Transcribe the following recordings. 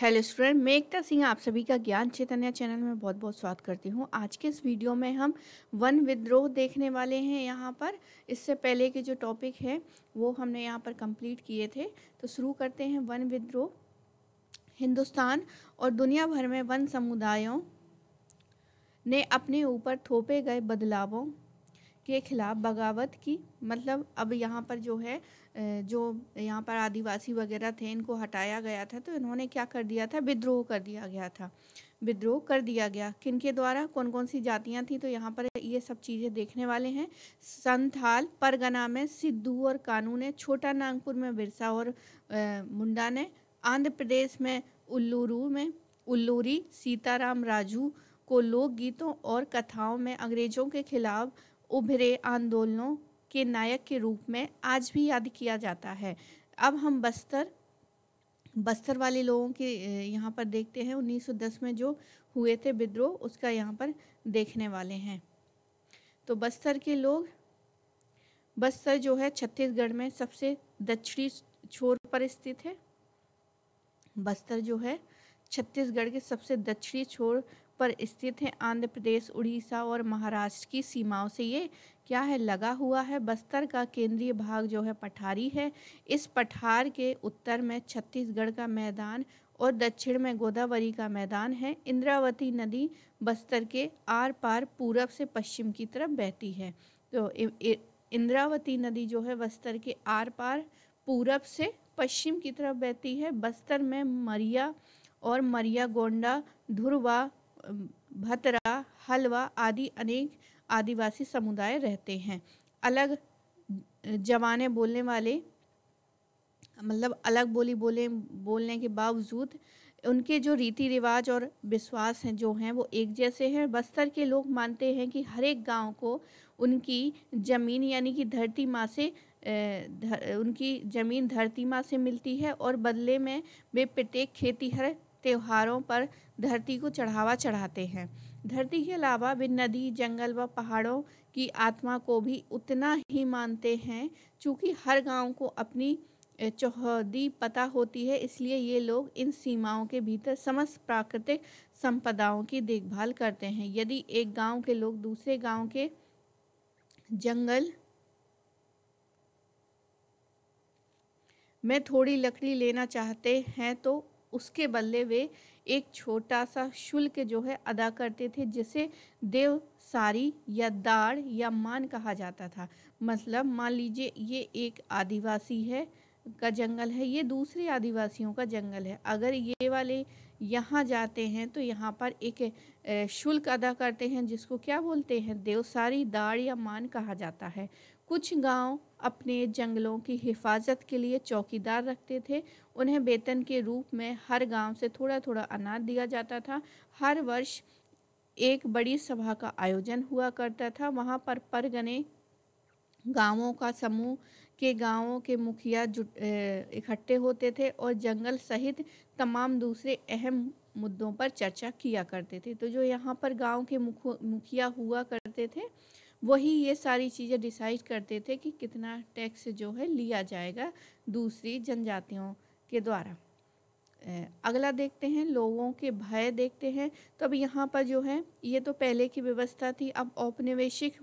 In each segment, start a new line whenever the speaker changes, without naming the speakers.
hello student मैं एकता सिंह आप सभी का ज्ञान चैतन्य चैनल में बहुत बहुत स्वागत करती हूँ आज के इस वीडियो में हम वन विद्रोह देखने वाले हैं यहाँ पर इससे पहले के जो टॉपिक है वो हमने यहाँ पर कंप्लीट किए थे तो शुरू करते हैं वन विद्रोह हिंदुस्तान और दुनिया भर में वन समुदायों ने अपने ऊपर थोपे गए बदलावों के ख़िलाफ़ बगावत की मतलब अब यहाँ पर जो है जो यहाँ पर आदिवासी वगैरह थे इनको हटाया गया था तो इन्होंने क्या कर दिया था विद्रोह कर दिया गया था विद्रोह कर दिया गया किन के द्वारा कौन कौन सी जातियाँ थी तो यहाँ पर ये सब चीज़ें देखने वाले हैं संथाल परगना में सिद्धू और कानू ने छोटा नागपुर में बिरसा और मुंडा ने आंध्र प्रदेश में उल्लूरू में उल्लूरी सीताराम राजू को लोकगीतों और कथाओं में अंग्रेजों के खिलाफ उभरे आंदोलनों के नायक के रूप में आज भी याद किया जाता है अब हम बस्तर बस्तर वाले लोगों के यहाँ पर देखते हैं 1910 में जो हुए थे विद्रोह उसका यहाँ पर देखने वाले हैं तो बस्तर के लोग बस्तर जो है छत्तीसगढ़ में सबसे दक्षिणी छोर पर स्थित है बस्तर जो है छत्तीसगढ़ के सबसे दक्षिणी छोर पर स्थित है आंध्र प्रदेश उड़ीसा और महाराष्ट्र की सीमाओं से ये क्या है लगा हुआ है बस्तर का केंद्रीय भाग जो है पठारी है इस पठार के उत्तर में छत्तीसगढ़ का मैदान और दक्षिण में गोदावरी का मैदान है इंद्रावती नदी बस्तर के आर पार पूरब से पश्चिम की तरफ बहती है तो इंद्रावती नदी जो है बस्तर के आर पार पूरब से पश्चिम की तरफ बहती है बस्तर में मरिया और मरिया गोंडा धुरवा भतरा हलवा आदि अनेक आदिवासी समुदाय रहते हैं अलग जवाने बोलने वाले मतलब अलग बोली बोले बोलने के बावजूद उनके जो रीति रिवाज और विश्वास हैं जो हैं वो एक जैसे हैं बस्तर के लोग मानते हैं कि हर एक गांव को उनकी ज़मीन यानी कि धरती माँ से धर, उनकी ज़मीन धरती माँ से मिलती है और बदले में वे प्रत्येक खेतीहर त्योहारों पर धरती को चढ़ावा चढ़ाते हैं धरती के अलावा वे नदी जंगल व पहाड़ों की आत्मा को भी उतना ही मानते हैं चूँकि हर गांव को अपनी चौहदी पता होती है इसलिए ये लोग इन सीमाओं के भीतर समस्त प्राकृतिक संपदाओं की देखभाल करते हैं यदि एक गांव के लोग दूसरे गांव के जंगल में थोड़ी लकड़ी लेना चाहते हैं तो उसके बदले वे एक छोटा सा शुल्क जो है अदा करते थे जिसे देव सारी या दाड़ या मान कहा जाता था मतलब मान लीजिए ये एक आदिवासी है का जंगल है ये दूसरे आदिवासियों का जंगल है अगर ये वाले यहाँ जाते हैं तो यहाँ पर एक शुल्क अदा करते हैं जिसको क्या बोलते हैं देवसारी दाढ़ या मान कहा जाता है कुछ गांव अपने जंगलों की हिफाजत के लिए चौकीदार रखते थे उन्हें वेतन के रूप में हर गांव से थोड़ा थोड़ा अनाज दिया जाता था हर वर्ष एक बड़ी सभा का आयोजन हुआ करता था वहाँ पर परगने गांवों का समूह के गांवों के मुखिया जुट इकट्ठे होते थे और जंगल सहित तमाम दूसरे अहम मुद्दों पर चर्चा किया करते थे तो जो यहाँ पर गांव के मुखिया हुआ करते थे वही ये सारी चीज़ें डिसाइड करते थे कि कितना टैक्स जो है लिया जाएगा दूसरी जनजातियों के द्वारा अगला देखते हैं लोगों के भय देखते हैं तो अब यहाँ पर जो है ये तो पहले की व्यवस्था थी अब औपनिवेशिक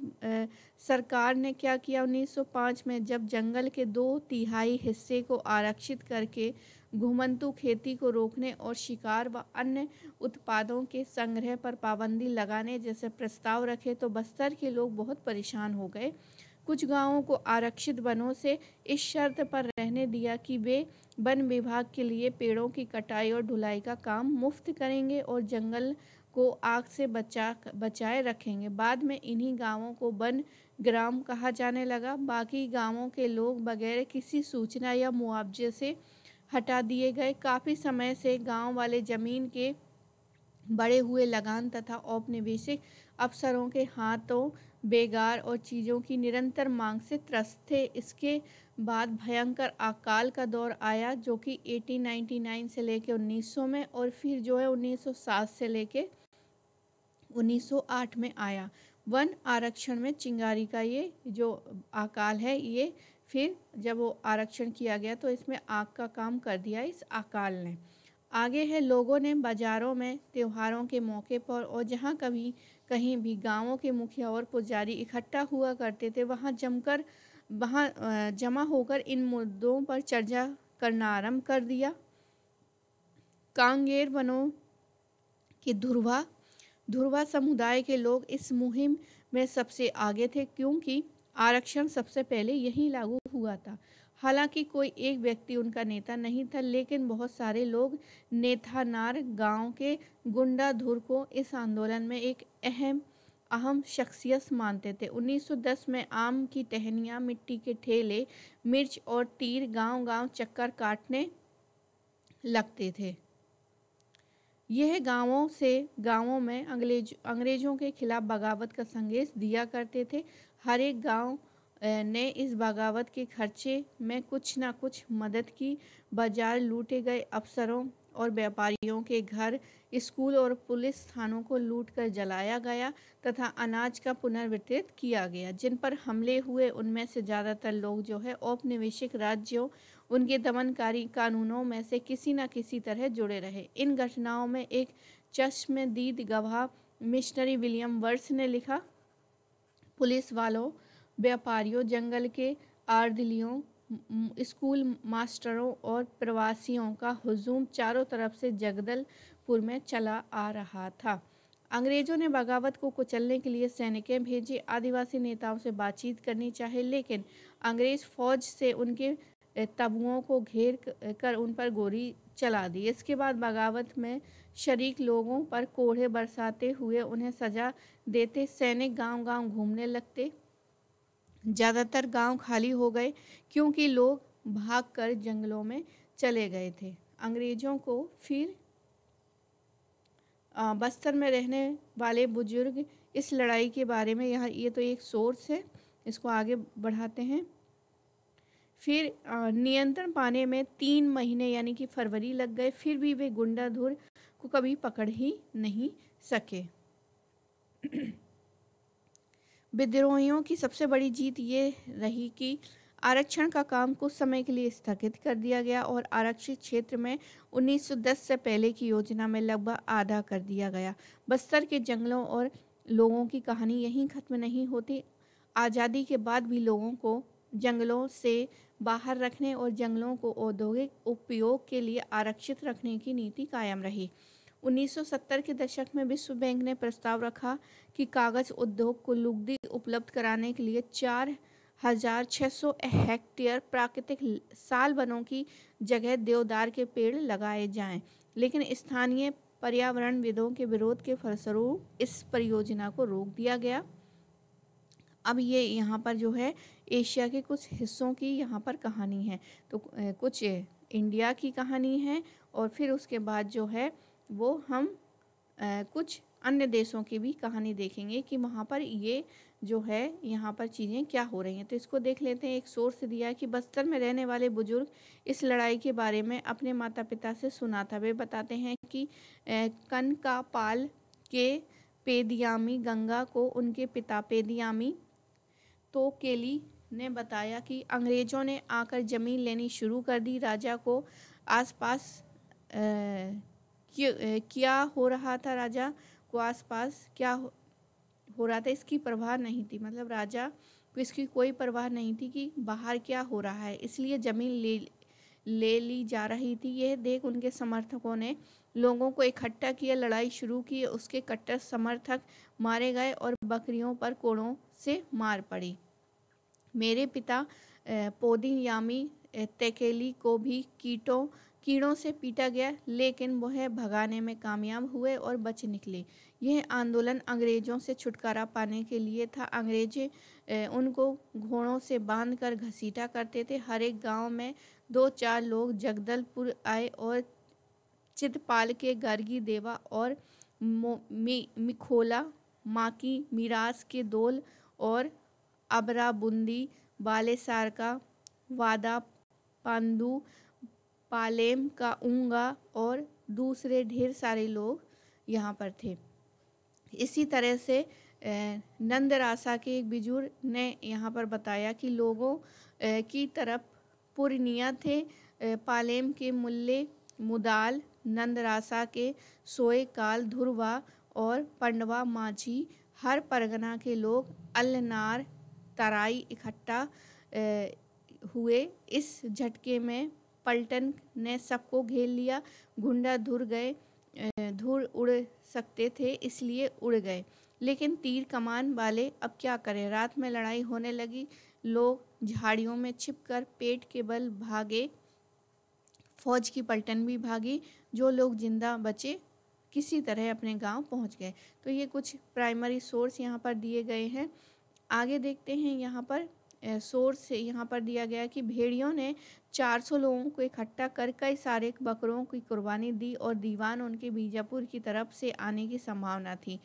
सरकार ने क्या किया 1905 में जब जंगल के दो तिहाई हिस्से को आरक्षित करके घुमंतु खेती को रोकने और शिकार व अन्य उत्पादों के संग्रह पर पाबंदी लगाने जैसे प्रस्ताव रखे तो बस्तर के लोग बहुत परेशान हो गए कुछ गांवों को आरक्षित वनों से इस शर्त पर रहने दिया कि वे वन विभाग के लिए पेड़ों की कटाई और ढुलाई का काम मुफ्त करेंगे और जंगल को आग से बचा बचाए रखेंगे बाद में इन्हीं गांवों को वन ग्राम कहा जाने लगा बाकी गांवों के लोग बगैर किसी सूचना या मुआवजे से हटा दिए गए काफ़ी समय से गांव वाले ज़मीन के बड़े हुए लगान तथा औपनिवेशिक अफसरों के हाथों बेगार और चीज़ों की निरंतर मांग से त्रस्त थे इसके बाद भयंकर अकाल का दौर आया जो कि 1899 से लेकर 1900 में और फिर जो है 1907 से लेकर 1908 में आया वन आरक्षण में चिंगारी का ये जो अकाल है ये फिर जब वो आरक्षण किया गया तो इसमें आग का काम कर दिया इस अकाल ने आगे है लोगों ने बाज़ारों में त्योहारों के मौके पर और जहाँ कभी कहीं भी गांवों के मुखिया और पुजारी इकट्ठा हुआ करते थे वहाँ जमकर वहाँ जमा होकर इन मुद्दों पर चर्चा करना आरंभ कर दिया कांगेर वनों कि धुरवा धुरवा समुदाय के लोग इस मुहिम में सबसे आगे थे क्योंकि आरक्षण सबसे पहले यहीं लागू हुआ था हालांकि कोई एक व्यक्ति उनका नेता नहीं था लेकिन बहुत सारे लोग नेथानार गांव के गुंडा धुर को इस आंदोलन में एक अहम अहम शख्सियत मानते थे 1910 में आम की टहनियाँ मिट्टी के ठेले मिर्च और तीर गांव-गांव चक्कर काटने लगते थे यह गांवों से गांवों में अंग्रेज अंग्रेजों के खिलाफ बगावत का संदेश दिया करते थे हर एक गांव ने इस बगावत के खर्चे में कुछ ना कुछ मदद की बाजार लूटे गए अफसरों और व्यापारियों के घर स्कूल और पुलिस थानों को लूट कर जलाया गया तथा अनाज का पुनर्वितरित किया गया जिन पर हमले हुए उनमें से ज़्यादातर लोग जो है औपनिवेशिक राज्यों उनके दमनकारी कानूनों में से किसी न किसी तरह जुड़े रहे इन घटनाओं में एक चश्मदीद गवाह मिशनरी विलियम वर्स ने लिखा पुलिस वालों व्यापारियों जंगल के आर्दलियों स्कूल मास्टरों और प्रवासियों का हुजूम चारों तरफ से जगदलपुर में चला आ रहा था अंग्रेजों ने बगावत को कुचलने के लिए सैनिकें भेजी आदिवासी नेताओं से बातचीत करनी चाहिए लेकिन अंग्रेज फौज से उनके तबुओं को घेर कर उन पर गोली चला दी इसके बाद बगावत में शरीक लोगों पर कोढ़े बरसाते हुए उन्हें सजा देते सैनिक गांव-गांव घूमने लगते ज़्यादातर गांव खाली हो गए क्योंकि लोग भागकर जंगलों में चले गए थे अंग्रेज़ों को फिर बस्तर में रहने वाले बुजुर्ग इस लड़ाई के बारे में यहाँ ये तो एक सोर्स है इसको आगे बढ़ाते हैं फिर नियंत्रण पाने में तीन महीने यानी कि फरवरी लग गए फिर भी वे गुंडाधुर को कभी पकड़ ही नहीं सके विद्रोहियों की सबसे बड़ी जीत ये रही कि आरक्षण का काम कुछ समय के लिए स्थगित कर दिया गया और आरक्षित क्षेत्र में 1910 से पहले की योजना में लगभग आधा कर दिया गया बस्तर के जंगलों और लोगों की कहानी यहीं खत्म नहीं होती आज़ादी के बाद भी लोगों को जंगलों से बाहर रखने और जंगलों को औद्योगिक उपयोग के लिए आरक्षित रखने की नीति कायम रही 1970 के दशक में विश्व बैंक ने प्रस्ताव रखा कि कागज उद्योग को लुगदी उपलब्ध कराने के लिए चार हजार छः सौ हेक्टेयर प्राकृतिक साल वनों की जगह देवदार के पेड़ लगाए जाएं लेकिन स्थानीय पर्यावरणविदों के विरोध के फलस्वरूप इस परियोजना को रोक दिया गया अब ये यहाँ पर जो है एशिया के कुछ हिस्सों की यहाँ पर कहानी है तो कुछ इंडिया की कहानी है और फिर उसके बाद जो है वो हम कुछ अन्य देशों की भी कहानी देखेंगे कि वहाँ पर ये जो है यहाँ पर चीज़ें क्या हो रही हैं तो इसको देख लेते हैं एक सोर्स दिया कि बस्तर में रहने वाले बुजुर्ग इस लड़ाई के बारे में अपने माता पिता से सुना था वे बताते हैं कि कन का पाल के पेदियामी गंगा को उनके पिता पेदियामी तो केली ने बताया कि अंग्रेज़ों ने आकर ज़मीन लेनी शुरू कर दी राजा को आसपास क्या हो रहा था राजा को आसपास क्या हो रहा था इसकी परवाह नहीं थी मतलब राजा को इसकी कोई परवाह नहीं थी कि बाहर क्या हो रहा है इसलिए ज़मीन ले ले ली जा रही थी यह देख उनके समर्थकों ने लोगों को इकट्ठा किया लड़ाई शुरू की उसके कट्टर समर्थक मारे गए और बकरियों पर कोड़ों से मार पड़ी मेरे पिता यामी तेकेली को भी कीटों कीड़ों से पीटा गया लेकिन वह भगाने में कामयाब हुए और बच निकले यह आंदोलन अंग्रेजों से छुटकारा पाने के लिए था अंग्रेज उनको घोड़ों से बांध कर घसीटा करते थे हर एक गांव में दो चार लोग जगदलपुर आए और चितपाल के गर्गी देवा और मि, मिखोला माकी मिरास के दोल और अबराबुंदी बालेसार का वादा पांडू पालेम का ऊँगा और दूसरे ढेर सारे लोग यहाँ पर थे इसी तरह से नंदरासा के एक बिजुर ने यहाँ पर बताया कि लोगों की तरफ पुरनिया थे पालेम के मुल्ले मुदाल नंदरासा के सोए काल धुरवा और पंडवा माझी हर परगना के लोग अल्लनार तराई इकट्ठा हुए इस झटके में पलटन ने सबको घेर लिया घुंडा धुर गए धूल उड़ सकते थे इसलिए उड़ गए लेकिन तीर कमान वाले अब क्या करें रात में लड़ाई होने लगी लोग झाड़ियों में छिपकर पेट के बल भागे फौज की पलटन भी भागी जो लोग जिंदा बचे किसी तरह अपने गांव पहुंच गए तो ये कुछ प्राइमरी सोर्स यहाँ पर दिए गए हैं आगे देखते हैं यहाँ पर सोर्स से यहाँ पर दिया गया कि भेड़ियों ने 400 लोगों को इकट्ठा कर कई सारे बकरों की कुर्बानी दी और दीवान उनके बीजापुर की तरफ से आने की संभावना थी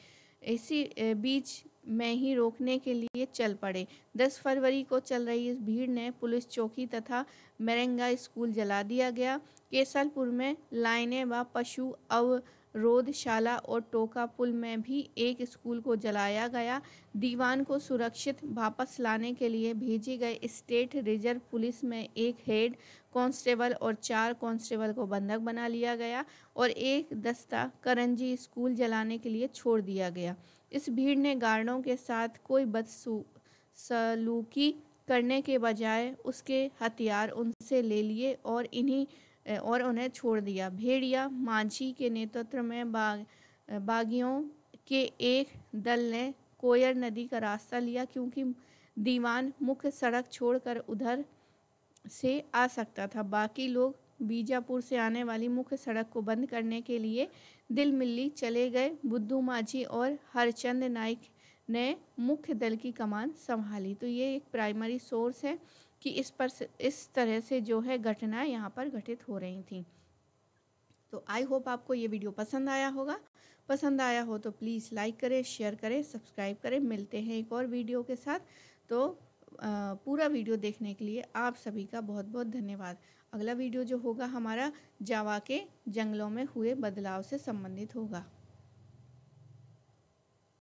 इसी बीच में ही रोकने के लिए चल पड़े 10 फरवरी को चल रही इस भीड़ ने पुलिस चौकी तथा मेरेंगा स्कूल जला दिया गया केसलपुर में लाइने व पशु अव रोधशाला और टोका पुल में भी एक स्कूल को जलाया गया दीवान को सुरक्षित वापस लाने के लिए भेजे गए स्टेट रिजर्व पुलिस में एक हेड कांस्टेबल और चार कांस्टेबल को बंधक बना लिया गया और एक दस्ता करंजी स्कूल जलाने के लिए छोड़ दिया गया इस भीड़ ने गार्डों के साथ कोई बदसू सलूकी करने के बजाय उसके हथियार उनसे ले लिए और इन्हीं और उन्हें छोड़ दिया भेड़िया मांझी के नेतृत्व में बाग बागियों के एक दल ने कोयर नदी का रास्ता लिया क्योंकि दीवान मुख्य सड़क छोड़कर उधर से आ सकता था बाकी लोग बीजापुर से आने वाली मुख्य सड़क को बंद करने के लिए दिल मिल्ली चले गए बुद्धू माझी और हरचंद नाइक ने मुख्य दल की कमान संभाली तो ये एक प्राइमरी सोर्स है कि इस पर इस तरह से जो है घटनाएं यहाँ पर घटित हो रही थी तो आई होप आपको ये वीडियो पसंद आया होगा पसंद आया हो तो प्लीज़ लाइक करें शेयर करें सब्सक्राइब करें मिलते हैं एक और वीडियो के साथ तो पूरा वीडियो देखने के लिए आप सभी का बहुत बहुत धन्यवाद अगला वीडियो जो होगा हमारा जावा के जंगलों में हुए बदलाव से संबंधित होगा